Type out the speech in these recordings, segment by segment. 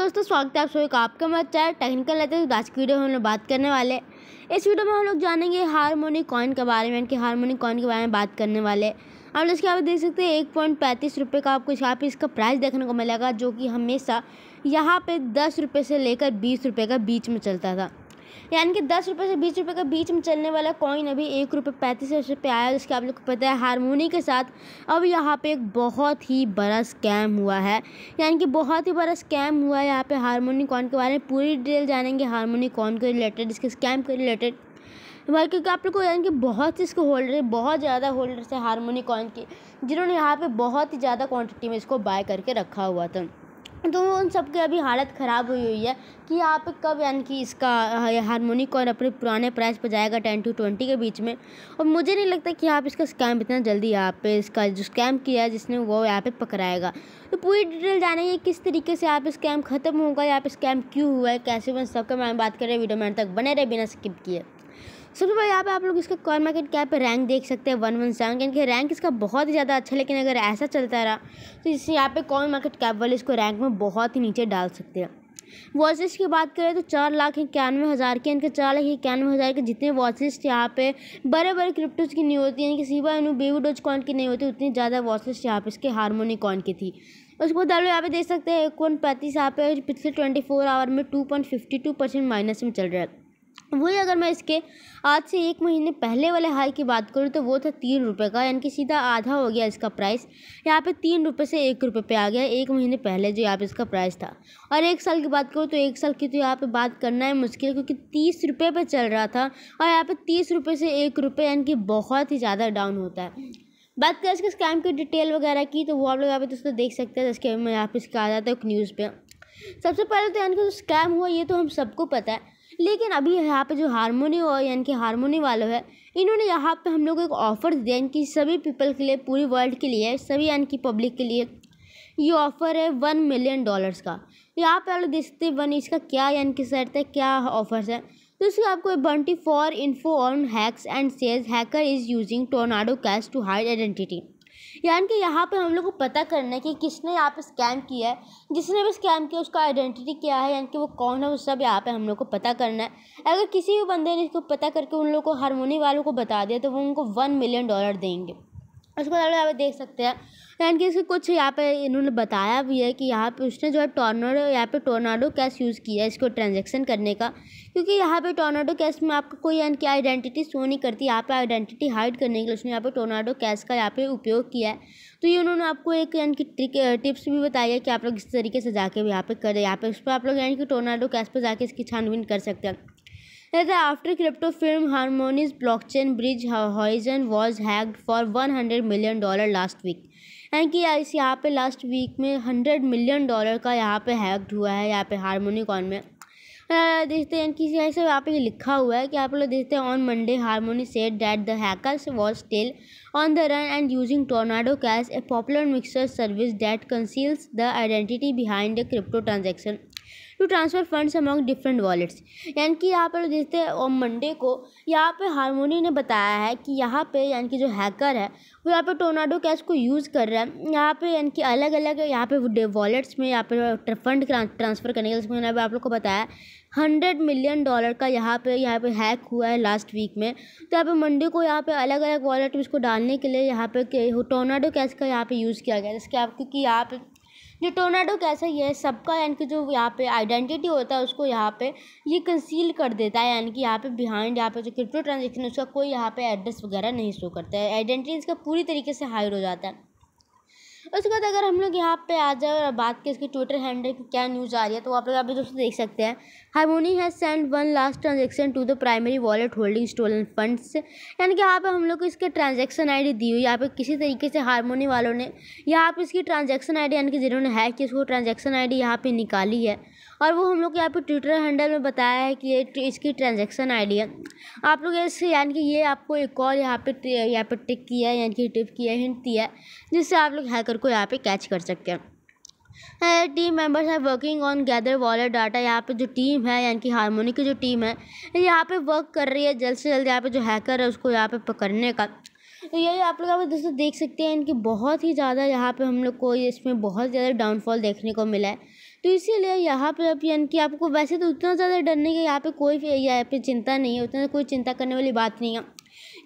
दोस्तों स्वागत है आप सभी का आपका मत चाहे टेक्निकल लेते हैं तो आज की वीडियो में हम लोग बात करने वाले इस वीडियो में हम लोग जानेंगे हारमोनिक कॉइन के बारे में इनके हारमोनिक कॉइन के बारे में बात करने वाले आप लोग इसके आप देख सकते हैं एक पॉइंट पैंतीस रुपये का आपको यहाँ पर इसका प्राइस देखने को मिलेगा जो कि हमेशा यहाँ पर दस रुपये से लेकर बीस रुपये का बीच में चलता था यानी कि दस रुपये से बीस रुपये के बीच में चलने वाला कॉइन अभी एक रुपये पैंतीस पैसे पे आया जिसके आप लोग को पता है हारमोनी के साथ अब यहाँ पे एक बहुत ही बड़ा स्कैम हुआ है यानी कि बहुत ही बड़ा स्कैम हुआ है यहाँ पर हारमोनी कॉइन के बारे में पूरी डिटेल जानेंगे हारमोनी कॉइन के रिलेटेड इसके स्कैम के रिलेटेड भाई क्योंकि आप लोग को यानी कि बहुत ही इसको होल्डर है बहुत ज़्यादा होल्डर्स है हारमोनी कॉइन के जिन्होंने यहाँ पे बहुत ही ज़्यादा क्वांटिटी में इसको बाय करके रखा हुआ था तो उन सब की अभी हालत ख़राब हुई हुई है कि आप कब यानी कि इसका हारमोनिक और अपने पुराने प्राइस पर जाएगा टेन टू ट्वेंटी के बीच में और मुझे नहीं लगता कि आप इसका स्कैम इतना जल्दी यहाँ पे इसका जो स्कैम किया है जिसने वो यहाँ पे पकड़ाएगा तो पूरी डिटेल जानेंगे किस तरीके से आप स्कैम खत्म होगा या आप स्कैम क्यों हुआ है कैसे हुआ सबका मैं बात कर हैं वीडियो मैंने तक बने रहे बिना स्किप किए सबसे पहले यहाँ पे आप लोग इसका कॉइन मार्केट कैप रैंक देख सकते हैं वन वन सेवन यानी कि रैंक इसका बहुत ही ज़्यादा अच्छा है लेकिन अगर ऐसा चलता रहा तो इससे यहाँ पे कॉइन मार्केट कैप वाले इसको रैंक में बहुत ही नीचे डाल सकते हैं वॉचलिस्ट की बात करें तो चार लाख इक्यानवे हज़ार के इनके चार लाख इक्यानवे हज़ार के जितने वॉचलिस्ट यहाँ पे बड़े बड़े क्रिप्टोज की नहीं होती यानी कि Shiba Inu Baby Doge coin की नहीं होती उतनी ज़्यादा वॉचलिस्ट यहाँ पे इसके हारमोनी कॉन की थी उसके बाद यहाँ पे देख सकते हैं एक पॉइंट पैंतीस यहाँ पे पिछले ट्वेंटी फोर आवर में two point fifty two percent minus में चल रहा है वही अगर मैं इसके आज से एक महीने पहले वाले हाई की बात करूँ तो वो था तीन रुपये का यानी कि सीधा आधा हो गया इसका प्राइस यहाँ पे तीन रुपये से एक रुपये पे आ गया एक महीने पहले जो यहाँ पे इसका प्राइस था और एक साल की बात करूँ तो एक साल की तो यहाँ पे बात करना है मुश्किल क्योंकि तीस रुपये पर चल रहा था और यहाँ पर तीस रुपये से एक रुपये यानी कि बहुत ही ज़्यादा डाउन होता है बात करें इसके स्कैम की डिटेल वगैरह की तो वो आप लोग यहाँ पे दोस्तों देख सकते हैं जैसे तो मैं यहाँ पे इसका आ जाता हूँ न्यूज़ पर सबसे पहले तो यानी कि जो स्कैम हुआ ये तो हम सबको पता है लेकिन अभी यहाँ पे जो हारमोनी और यानी कि हारमोनी वाले है इन्होंने यहाँ पे हम लोग को एक ऑफ़र दिया यानी कि सभी पीपल के लिए पूरी वर्ल्ड के लिए सभी यानी कि पब्लिक के लिए ये ऑफ़र है वन मिलियन डॉलर्स का यहाँ पे आप लोग देखते हैं वन इसका क्या यानी कि सर है क्या ऑफर्स है तो इसके आपको bounty for info on hacks and says hacker is using Tornado Cash to hide identity यानी कि यहाँ पे हम लोग को पता करना है कि किसने यहाँ पे स्कैम किया है जिसने भी स्कैम किया उसका आइडेंटिटी क्या है यानी कि वो कौन है वो सब यहाँ पे हम लोग को पता करना है अगर किसी भी बंदे ने इसको पता करके उन लोग को हारमोनी वालों को बता दिया तो वो उनको वन मिलियन डॉलर देंगे उसके बाद यहाँ पे देख सकते हैं यानी कि इसके कुछ यहाँ पे इन्होंने बताया भी है कि यहाँ पे उसने जो है टोर्नाडो यहाँ पे टोर्नाडो कैश यूज़ किया है इसको ट्रांजेक्शन करने का क्योंकि यहाँ पे टोर्नाडो कैश में आपको कोई यानी कि आइडेंटिटी शो नहीं करती यहाँ पे आइडेंटिटी हाइड करने के लिए उसने यहाँ पे टोर्नाडो कैश का यहाँ पे उपयोग किया है तो ये उन्होंने आपको एक यानी कि ट्रिक टिप्स भी बताई है कि आप लोग इस तरीके से जाके यहाँ पे करें यहाँ पे उस पर आप लोग यानी कि टोर्नाडो कैश पर जाके इसकी छानबीन कर सकते हैं Thereafter, crypto firm Harmony's blockchain bridge Horizon was hacked for 100 million dollar last week. यानी कि इस यहाँ पे लास्ट वीक में हंड्रेड मिलियन डॉलर का यहाँ पे हैक्ड हुआ है यहाँ पे हारमोनी कॉन में देखते हैं कि ऐसे यहाँ पे लिखा हुआ है कि आप लोग देखते हैं on Monday Harmony said that the hackers was still on the run and using Tornado Cash a popular mixer service that conceals the identity behind the crypto transaction to transfer funds among different wallets यानी कि यहाँ पर जैसे Monday को यहाँ पे harmony ने बताया है कि यहाँ पे यानी कि जो हैकर है वो यहाँ पे टोनाडो कैश को यूज़ कर रहा है यहाँ पे यानी कि अलग अलग यहाँ पे वॉलेट्स में यहाँ पे फंड ट्रांसफ़र करने के लिए मैंने आप लोग को बताया हंड्रेड मिलियन डॉलर का यहाँ पे यहाँ पे हैक हुआ है लास्ट वीक में तो यहाँ पे मंडे को यहाँ पे अलग अलग वॉलेट में इसको डालने के लिए यहाँ पे टोनाडो कैश का यहाँ पे यूज़ किया गया जिसके आप क्योंकि यहाँ पे ये टोनाडो कैसा ये है सबका यानी कि जो यहाँ पे आइडेंटिटी होता है उसको यहाँ पे ये कंसील कर देता है यानी कि यहाँ पे बिहाइंड यहाँ पे जो क्रिप्टो ट्रांजेक्शन है उसका कोई यहाँ पे एड्रेस वगैरह नहीं शो करता है आइडेंटिटी इसका पूरी तरीके से हाइड हो जाता है उसके बाद अगर हम लोग यहाँ पे आ जाए और बात करें इसकी ट्विटर हैंडल की क्या न्यूज़ आ रही है तो आप लोग अभी दोस्तों देख सकते हैं Harmony has send one last transaction to the primary wallet holding stolen funds यानी कि यहाँ पे हम लोग को इसके ट्रांजेक्शन आईडी दी हुई यहाँ पे किसी तरीके से हारमोनी वालों ने यहाँ पर इसकी ट्रांजेक्शन आई यानी कि जिन्होंने हैक किया उसको ट्रांजेक्शन आई डी यहाँ पर निकाली है और वो हम लोग यहाँ पे ट्विटर हैंडल में बताया है कि ये इसकी ट्रांजेक्शन आईडी है आप लोग ऐसे यानी कि ये आपको एक और यहाँ पे यहाँ पे टिक किया है यानी कि टिप किया है हिंट दिया जिससे आप लोग हैकर को यहाँ पे कैच कर सकते हैं टीम मेंबर्स हैं working on gather wallet data यहाँ पे जो टीम है यानी कि हारमोनी की जो टीम है यहाँ पे वर्क कर रही है जल्द से जल्द यहाँ पे जो हैकर है उसको यहाँ पे पकड़ने का तो यही आप लोग यहाँ पे दोस्तों देख सकते हैं इनकी बहुत ही ज़्यादा यहाँ पे हम लोग को इसमें बहुत ज़्यादा डाउनफॉल देखने को मिला है तो इसीलिए यहाँ पर अब यानी कि आपको वैसे तो उतना ज़्यादा डरने की यहाँ पर कोई यहाँ पर चिंता नहीं है उतना कोई चिंता करने वाली बात नहीं है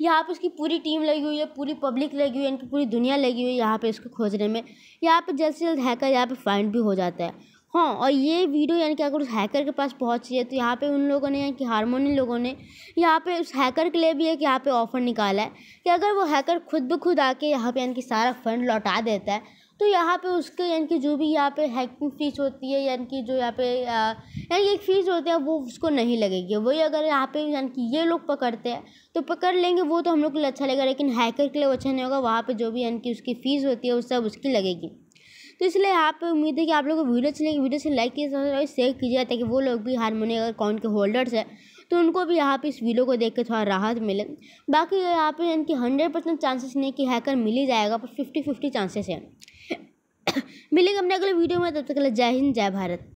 यहाँ पे उसकी पूरी टीम लगी हुई है पूरी पब्लिक लगी हुई है इनकी पूरी दुनिया लगी हुई है यहाँ पे इसको खोजने में यहाँ पे जल्द से जल्द हैकर यहाँ पे फाइंड भी हो जाता है हाँ और ये वीडियो यानी कि अगर उस हैकर के पास पहुँची है तो यहाँ पे उन लोगों ने यानी कि हारमोनी लोगों ने यहाँ पे उस हैकर के लिए भी एक यहाँ पर ऑफ़र निकाला है कि अगर वो हैकर खुद ब खुद आके यहाँ पर यानी कि सारा फंड लौटा देता है तो यहाँ पे उसके यानी कि जो भी यहाँ पे हैकिंग फ़ीस होती है यानी कि जो यहाँ पे यानी एक फ़ीस होती है वो उसको नहीं लगेगी वही अगर यहाँ पे यानी कि ये लोग पकड़ते हैं तो पकड़ लेंगे वो तो हम लोग के लिए अच्छा लगेगा लेकिन हैकर के लिए वो अच्छा नहीं होगा वहाँ पर जो भी यानी कि उसकी फ़ीस होती है वो सब उसकी लगेगी तो इसलिए यहाँ पर उम्मीद है कि आप लोग को वीडियो अच्छी वीडियो से लाइक कीजिए शेयर कीजिए ताकि वो लोग भी हारमोनियम अकाउंट के होल्डर्स हैं तो उनको भी यहाँ पे इस वीडियो को देख के थोड़ा राहत मिले बाकी यहाँ पे इनकी हंड्रेड परसेंट चांसेस नहीं कि हैकर मिल ही जाएगा पर फिफ्टी फिफ्टी चांसेस है मिलेंगे अपने अगले वीडियो में तब तक के लिए जय हिंद जय भारत